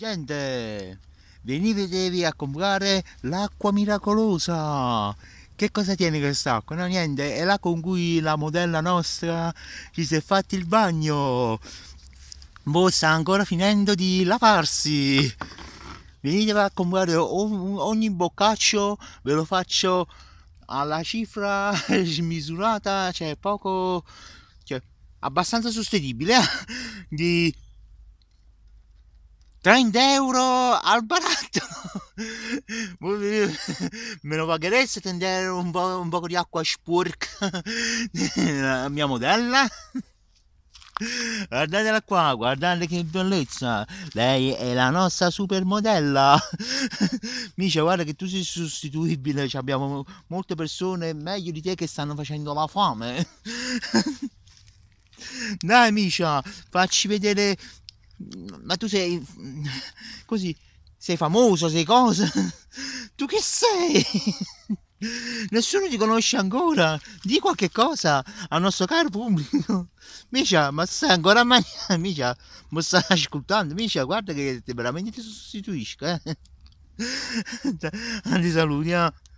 Gente, venitevi a comprare l'acqua miracolosa. Che cosa tiene quest'acqua? No, niente, è là con cui la modella nostra ci si è fatti il bagno. Boh, sta ancora finendo di lavarsi. Venitevi a comprare ogni boccaccio, ve lo faccio alla cifra smisurata, cioè poco... Cioè, abbastanza sostenibile, eh, di 30 euro al baratto me lo pagheresti 30 euro un po', un po' di acqua sporca la mia modella guardatela qua guardate che bellezza lei è la nostra supermodella mica guarda che tu sei sostituibile Ci abbiamo molte persone meglio di te che stanno facendo la fame dai mica facci vedere ma tu sei... così... sei famoso, sei cosa? Tu che sei? Nessuno ti conosce ancora. Di qualche cosa al nostro caro pubblico. Micia, ma stai ancora mangiando? Micia, mi stai ascoltando? Micia, guarda che veramente ti sostituisco, eh. Ti salutiamo.